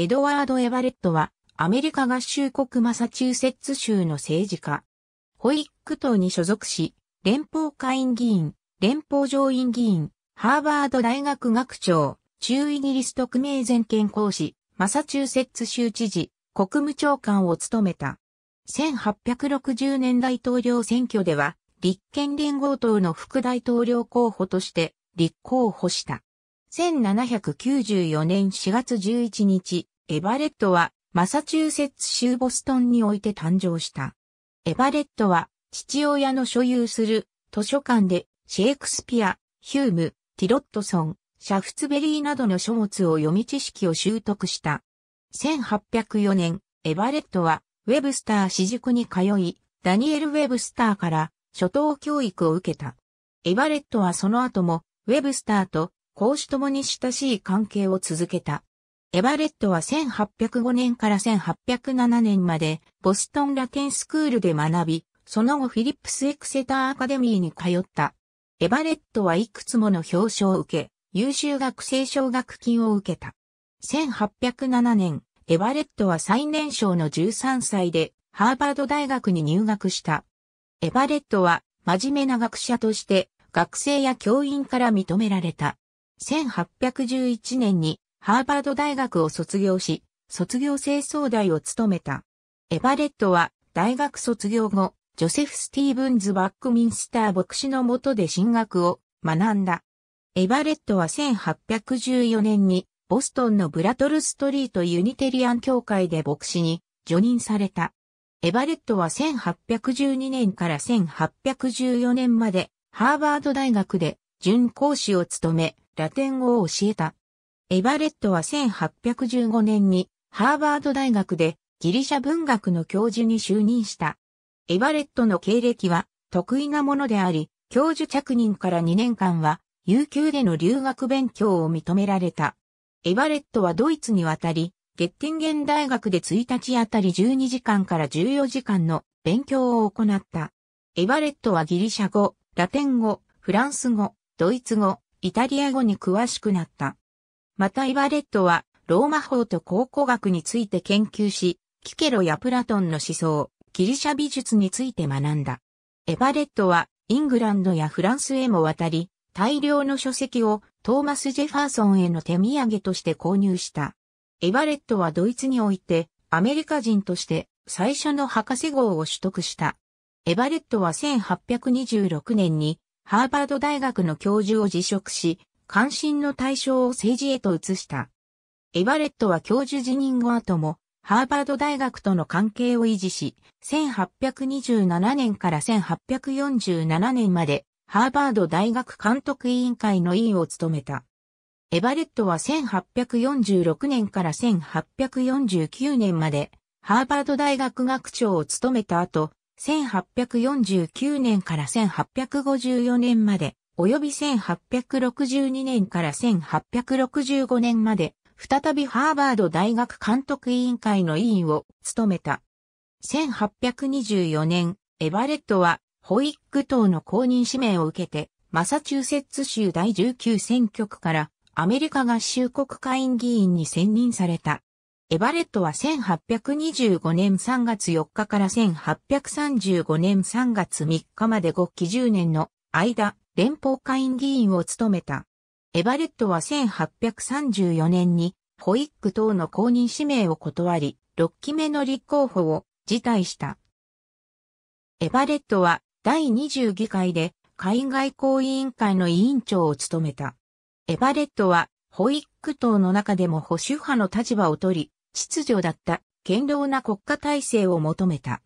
エドワード・エバレットは、アメリカ合衆国マサチューセッツ州の政治家。ホイック党に所属し、連邦下院議員、連邦上院議員、ハーバード大学学長、中イギリス特命全権講師、マサチューセッツ州知事、国務長官を務めた。1860年大統領選挙では、立憲連合党の副大統領候補として立候補した。1794年4月11日、エバレットはマサチューセッツ州ボストンにおいて誕生した。エバレットは父親の所有する図書館でシェイクスピア、ヒューム、ティロットソン、シャフツベリーなどの書物を読み知識を習得した。1804年、エバレットはウェブスター私塾に通い、ダニエル・ウェブスターから初等教育を受けた。エバレットはその後もウェブスターと公私ともに親しい関係を続けた。エバレットは1805年から1807年までボストンラテンスクールで学び、その後フィリップス・エクセター・アカデミーに通った。エバレットはいくつもの表彰を受け、優秀学生奨学金を受けた。1807年、エバレットは最年少の13歳でハーバード大学に入学した。エバレットは真面目な学者として学生や教員から認められた。1811年にハーバード大学を卒業し、卒業生総代を務めた。エバレットは大学卒業後、ジョセフ・スティーブンズ・バックミンスター牧師のもとで進学を学んだ。エバレットは1814年にボストンのブラトルストリートユニテリアン協会で牧師に助任された。エバレットは1812年から1814年までハーバード大学で準講師を務め、ラテン語を教えた。エバレットは1815年にハーバード大学でギリシャ文学の教授に就任した。エバレットの経歴は得意なものであり、教授着任から2年間は有給での留学勉強を認められた。エバレットはドイツに渡り、ゲッティンゲン大学で1日あたり12時間から14時間の勉強を行った。エバレットはギリシャ語、ラテン語、フランス語、ドイツ語、イタリア語に詳しくなった。またイバレットは、ローマ法と考古学について研究し、キケロやプラトンの思想、ギリシャ美術について学んだ。エバレットは、イングランドやフランスへも渡り、大量の書籍をトーマス・ジェファーソンへの手土産として購入した。エバレットはドイツにおいて、アメリカ人として最初の博士号を取得した。エバレットは1826年にハーバード大学の教授を辞職し、関心の対象を政治へと移した。エバレットは教授辞任後後も、ハーバード大学との関係を維持し、1827年から1847年まで、ハーバード大学監督委員会の委員を務めた。エバレットは1846年から1849年まで、ハーバード大学学長を務めた後、1849年から1854年まで、及び1862年から1865年まで、再びハーバード大学監督委員会の委員を務めた。1824年、エバレットは、ホイック党の公認指名を受けて、マサチューセッツ州第19選挙区から、アメリカ合衆国会員議員に選任された。エバレットは1825年3月4日から1835年3月3日まで5期10年の間、連邦会員議員を務めた。エバレットは1834年に、ホイック等の公認指名を断り、6期目の立候補を辞退した。エバレットは第20議会で海外交委員会の委員長を務めた。エバレットはホイック党の中でも保守派の立場を取り、秩序だった堅牢な国家体制を求めた。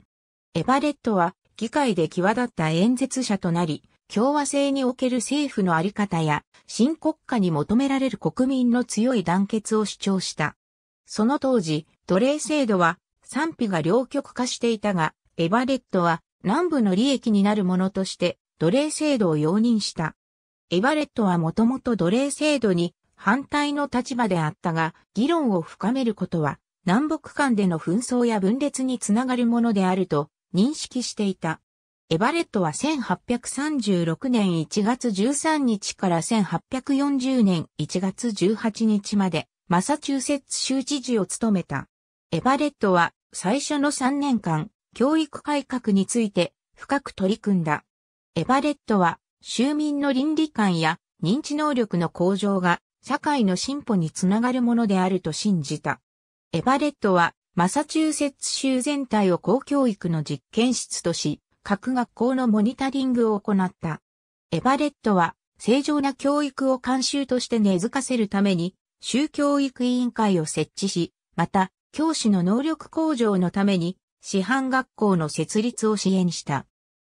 エバレットは議会で際立った演説者となり、共和制における政府のあり方や新国家に求められる国民の強い団結を主張した。その当時、奴隷制度は賛否が両極化していたが、エバレットは南部の利益になるものとして奴隷制度を容認した。エバレットはもともと奴隷制度に反対の立場であったが、議論を深めることは南北間での紛争や分裂につながるものであると認識していた。エバレットは1836年1月13日から1840年1月18日までマサチューセッツ州知事を務めた。エバレットは最初の3年間教育改革について深く取り組んだ。エバレットは州民の倫理観や認知能力の向上が社会の進歩につながるものであると信じた。エバレットは、マサチューセッツ州全体を公教育の実験室とし、各学校のモニタリングを行った。エバレットは、正常な教育を監修として根付かせるために、州教育委員会を設置し、また、教師の能力向上のために、市販学校の設立を支援した。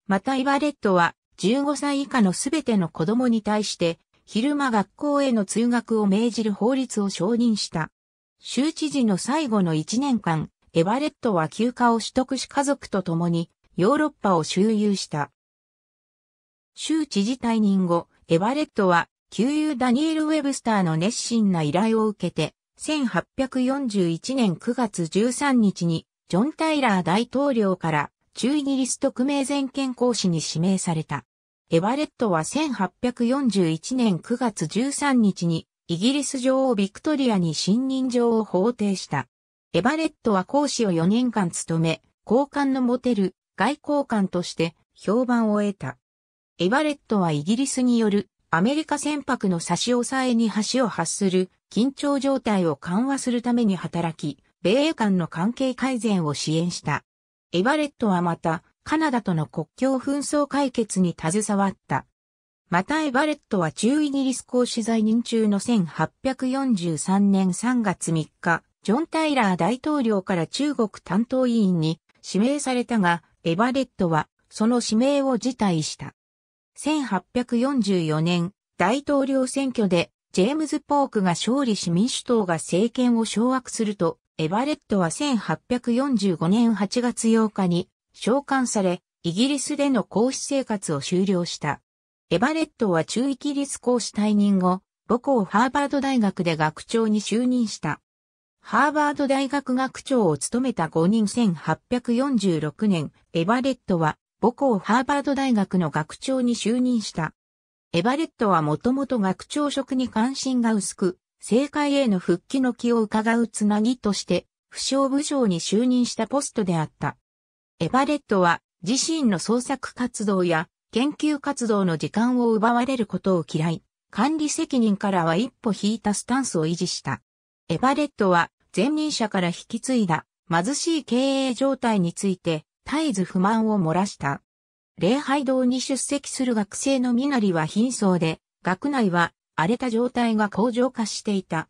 また、エバレットは、15歳以下のすべての子供に対して、昼間学校への通学を命じる法律を承認した。州知事の最後の1年間、エバレットは休暇を取得し家族と共にヨーロッパを周遊した。州知事退任後、エバレットは旧友ダニエル・ウェブスターの熱心な依頼を受けて、1841年9月13日にジョン・タイラー大統領から中イギリス特命全権公使に指名された。エバレットは1841年9月13日にイギリス女王ビクトリアに信任状を法定した。エバレットは講師を4年間務め、交換のモテる外交官として評判を得た。エバレットはイギリスによるアメリカ船舶の差し押さえに橋を発する緊張状態を緩和するために働き、米英間の関係改善を支援した。エバレットはまた、カナダとの国境紛争解決に携わった。マタエ・バレットは中イギリス公使在任中の1843年3月3日、ジョン・タイラー大統領から中国担当委員に指名されたが、エバレットはその指名を辞退した。1844年、大統領選挙でジェームズ・ポークが勝利し民主党が政権を掌握すると、エバレットは1845年8月8日に召喚され、イギリスでの公使生活を終了した。エバレットは中域立講師退任後、母校ハーバード大学で学長に就任した。ハーバード大学学長を務めた5人1846年、エバレットは母校ハーバード大学の学長に就任した。エバレットはもともと学長職に関心が薄く、政界への復帰の気を伺うつなぎとして、不詳部長に就任したポストであった。エバレットは自身の創作活動や研究活動の時間を奪われることを嫌い、管理責任からは一歩引いたスタンスを維持した。エバレットは前任者から引き継いだ貧しい経営状態について絶えず不満を漏らした。礼拝堂に出席する学生の身なりは貧相で、学内は荒れた状態が向上化していた。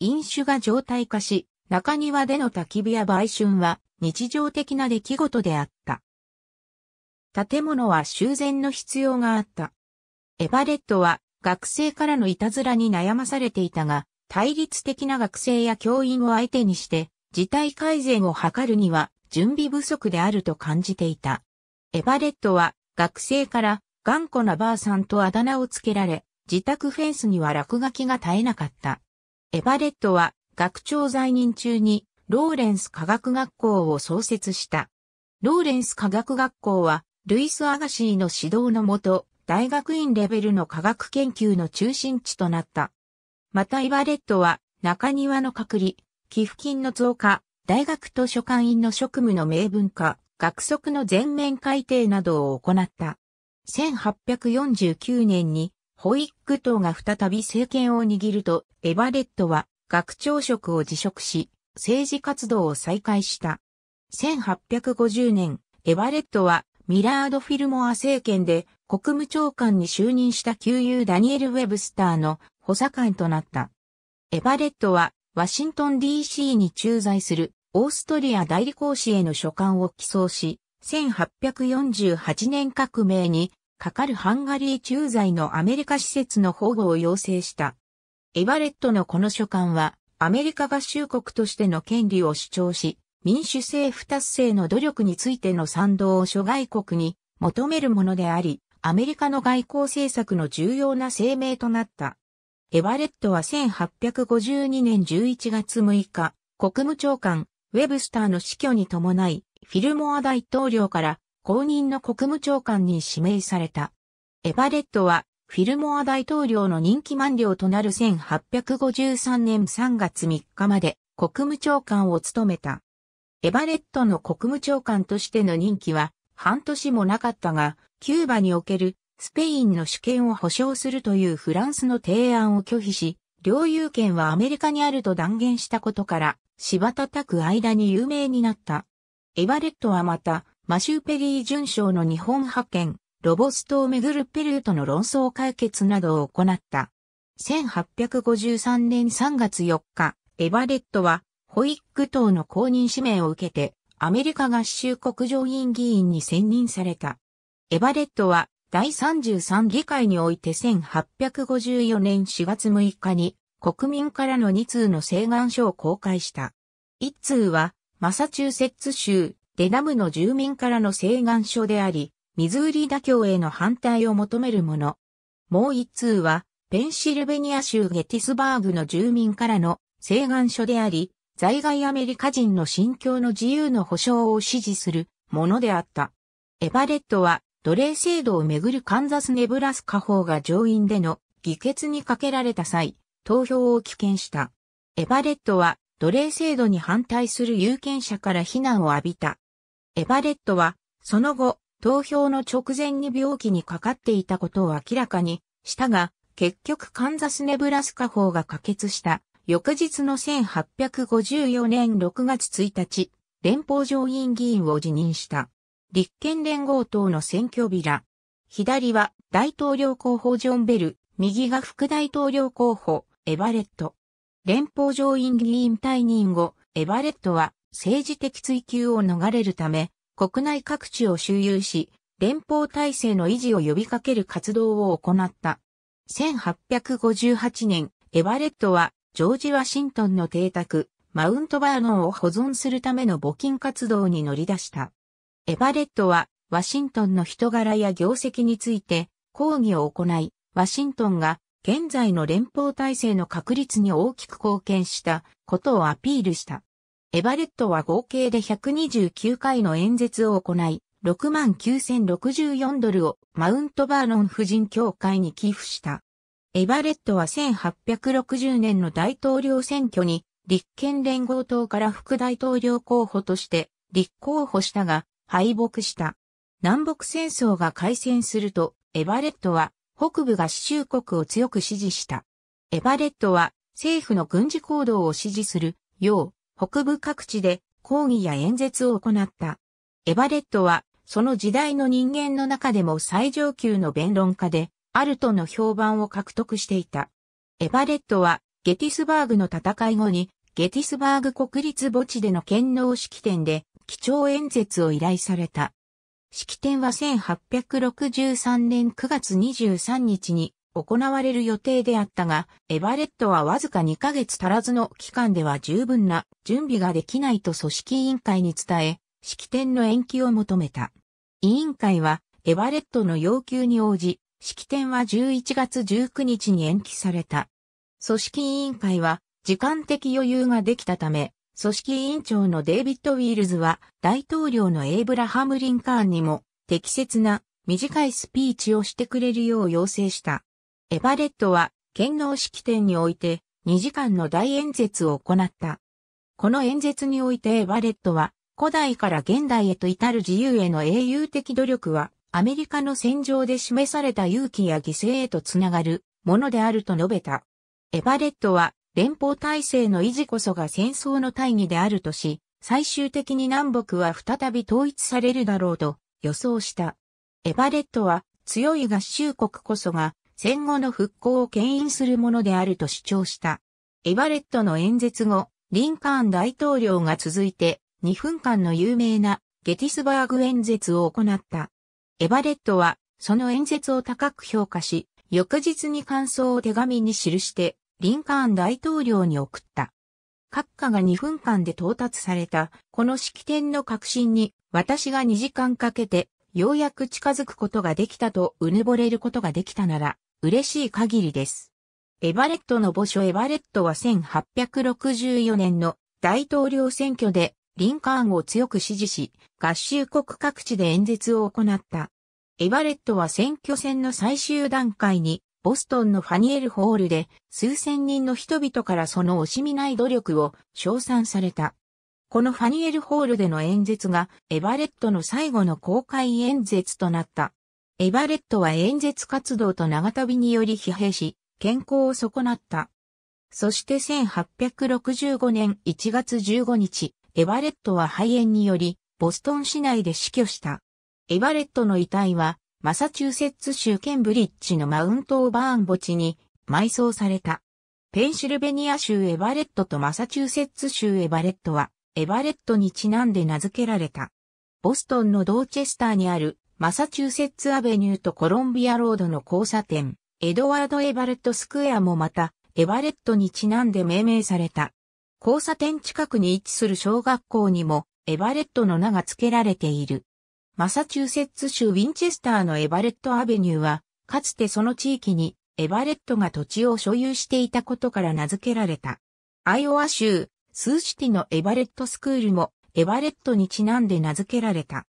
飲酒が状態化し、中庭での焚き火や売春は日常的な出来事であった。建物は修繕の必要があった。エバレットは学生からのいたずらに悩まされていたが、対立的な学生や教員を相手にして、事態改善を図るには準備不足であると感じていた。エバレットは学生から頑固なばあさんとあだ名をつけられ、自宅フェンスには落書きが絶えなかった。エバレットは学長在任中にローレンス科学学校を創設した。ローレンス科学学校はルイス・アガシーの指導のもと、大学院レベルの科学研究の中心地となった。またイバレットは、中庭の隔離、寄付金の増加、大学図書館員の職務の明文化、学則の全面改定などを行った。1849年に、ホイック党が再び政権を握ると、エバレットは学長職を辞職し、政治活動を再開した。1850年、エバレットはミラード・フィルモア政権で国務長官に就任した旧友ダニエル・ウェブスターの補佐官となった。エバレットはワシントン DC に駐在するオーストリア代理公使への書簡を寄贈し、1848年革命にかかるハンガリー駐在のアメリカ施設の保護を要請した。エバレットのこの書簡はアメリカ合衆国としての権利を主張し、民主政府達成の努力についての賛同を諸外国に求めるものであり、アメリカの外交政策の重要な声明となった。エバレットは1852年11月6日、国務長官、ウェブスターの死去に伴い、フィルモア大統領から公認の国務長官に指名された。エバレットは、フィルモア大統領の任期満了となる1853年3月3日まで国務長官を務めた。エバレットの国務長官としての任期は半年もなかったが、キューバにおけるスペインの主権を保障するというフランスの提案を拒否し、領有権はアメリカにあると断言したことから、柴叩く間に有名になった。エバレットはまた、マシューペリー准将の日本派遣、ロボストをめぐるペルーとの論争解決などを行った。1853年3月4日、エバレットはホイック党の公認指名を受けて、アメリカ合衆国上院議員に選任された。エバレットは、第33議会において1854年4月6日に、国民からの2通の請願書を公開した。1通は、マサチューセッツ州、デナムの住民からの請願書であり、ミズーリ妥協への反対を求めるもの。もう1通は、ペンシルベニア州ゲティスバーグの住民からの請願書であり、在外アメリカ人の心境の自由の保障を支持するものであった。エバレットは奴隷制度をめぐるカンザス・ネブラスカ法が上院での議決にかけられた際、投票を棄権した。エバレットは奴隷制度に反対する有権者から非難を浴びた。エバレットは、その後、投票の直前に病気にかかっていたことを明らかにしたが、結局カンザス・ネブラスカ法が可決した。翌日の1854年6月1日、連邦上院議員を辞任した。立憲連合党の選挙ビラ。左は大統領候補ジョン・ベル、右が副大統領候補、エバレット。連邦上院議員退任後、エバレットは政治的追及を逃れるため、国内各地を周遊し、連邦体制の維持を呼びかける活動を行った。1858年、エバレットはジョージ・ワシントンの邸宅、マウントバーノンを保存するための募金活動に乗り出した。エバレットは、ワシントンの人柄や業績について、抗議を行い、ワシントンが、現在の連邦体制の確立に大きく貢献したことをアピールした。エバレットは合計で129回の演説を行い、69,064ドルをマウントバーノン夫人協会に寄付した。エバレットは1860年の大統領選挙に立憲連合党から副大統領候補として立候補したが敗北した。南北戦争が開戦するとエバレットは北部が支州国を強く支持した。エバレットは政府の軍事行動を支持するよう北部各地で抗議や演説を行った。エバレットはその時代の人間の中でも最上級の弁論家であるとの評判を獲得していた。エバレットは、ゲティスバーグの戦い後に、ゲティスバーグ国立墓地での剣能式典で、基調演説を依頼された。式典は1863年9月23日に行われる予定であったが、エバレットはわずか2ヶ月足らずの期間では十分な準備ができないと組織委員会に伝え、式典の延期を求めた。委員会は、エバレットの要求に応じ、式典は11月19日に延期された。組織委員会は時間的余裕ができたため、組織委員長のデイビッド・ウィールズは大統領のエイブラハム・リンカーンにも適切な短いスピーチをしてくれるよう要請した。エバレットは県能式典において2時間の大演説を行った。この演説においてエバレットは古代から現代へと至る自由への英雄的努力はアメリカの戦場で示された勇気や犠牲へとつながるものであると述べた。エバレットは連邦体制の維持こそが戦争の大義であるとし、最終的に南北は再び統一されるだろうと予想した。エバレットは強い合衆国こそが戦後の復興を牽引するものであると主張した。エバレットの演説後、リンカーン大統領が続いて2分間の有名なゲティスバーグ演説を行った。エバレットは、その演説を高く評価し、翌日に感想を手紙に記して、リンカーン大統領に送った。閣下が2分間で到達された、この式典の革新に、私が2時間かけて、ようやく近づくことができたとうぬぼれることができたなら、嬉しい限りです。エバレットの墓所エバレットは1864年の大統領選挙でリンカーンを強く支持し、合衆国各地で演説を行った。エバレットは選挙戦の最終段階に、ボストンのファニエルホールで数千人の人々からその惜しみない努力を称賛された。このファニエルホールでの演説がエバレットの最後の公開演説となった。エバレットは演説活動と長旅により疲弊し、健康を損なった。そして1865年1月15日、エヴァレットは肺炎により、ボストン市内で死去した。エヴァレットの遺体は、マサチューセッツ州ケンブリッジのマウントオーバーン墓地に埋葬された。ペンシルベニア州エヴァレットとマサチューセッツ州エヴァレットは、エヴァレットにちなんで名付けられた。ボストンのドーチェスターにあるマサチューセッツアベニューとコロンビアロードの交差点、エドワード・エヴァレット・スクエアもまた、エヴァレットにちなんで命名された。交差点近くに位置する小学校にもエバレットの名が付けられている。マサチューセッツ州ウィンチェスターのエバレットアベニューは、かつてその地域にエバレットが土地を所有していたことから名付けられた。アイオワ州、スーシティのエバレットスクールもエバレットにちなんで名付けられた。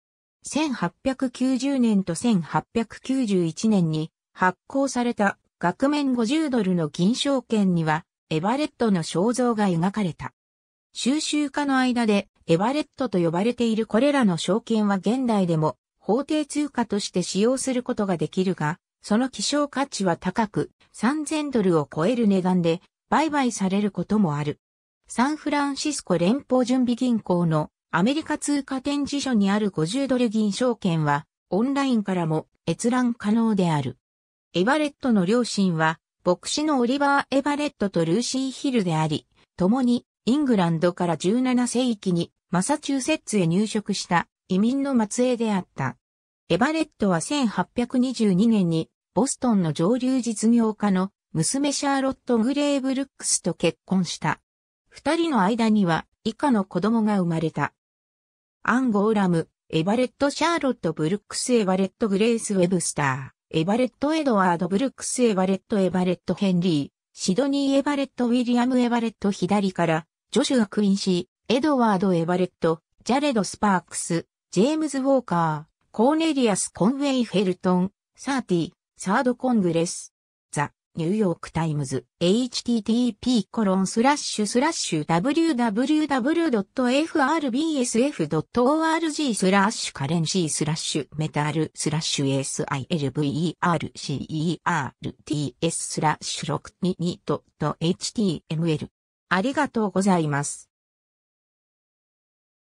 1890年と1891年に発行された額面50ドルの銀賞券にはエヴァレットの肖像が描かれた。収集家の間でエヴァレットと呼ばれているこれらの証券は現代でも法定通貨として使用することができるが、その希少価値は高く、3000ドルを超える値段で売買されることもある。サンフランシスコ連邦準備銀行のアメリカ通貨展示所にある50ドル銀証券はオンラインからも閲覧可能である。エヴァレットの両親は牧師のオリバー・エバレットとルーシー・ヒルであり、共にイングランドから17世紀にマサチューセッツへ入植した移民の末裔であった。エバレットは1822年にボストンの上流実業家の娘シャーロット・グレーブルックスと結婚した。二人の間には以下の子供が生まれた。アンゴーラム、エバレット・シャーロット・ブルックス・エバレット・グレース・ウェブスター。エバレット・エドワード・ブルックス・エバレット・エバレット・ヘンリー、シドニー・エバレット・ウィリアム・エバレット左から、ジョシュア・クインシー、エドワード・エバレット、ジャレド・スパークス、ジェームズ・ウォーカー、コーネリアス・コンウェイ・フェルトン、サーティ、サード・コングレス、ニューヨークタイムズ、http コロンスラッシュスラッシュ www.frbsf.org スラッシュカレンシースラッシュメタルスラッシュ silvercerts スラッシュ 622.html ありがとうございます。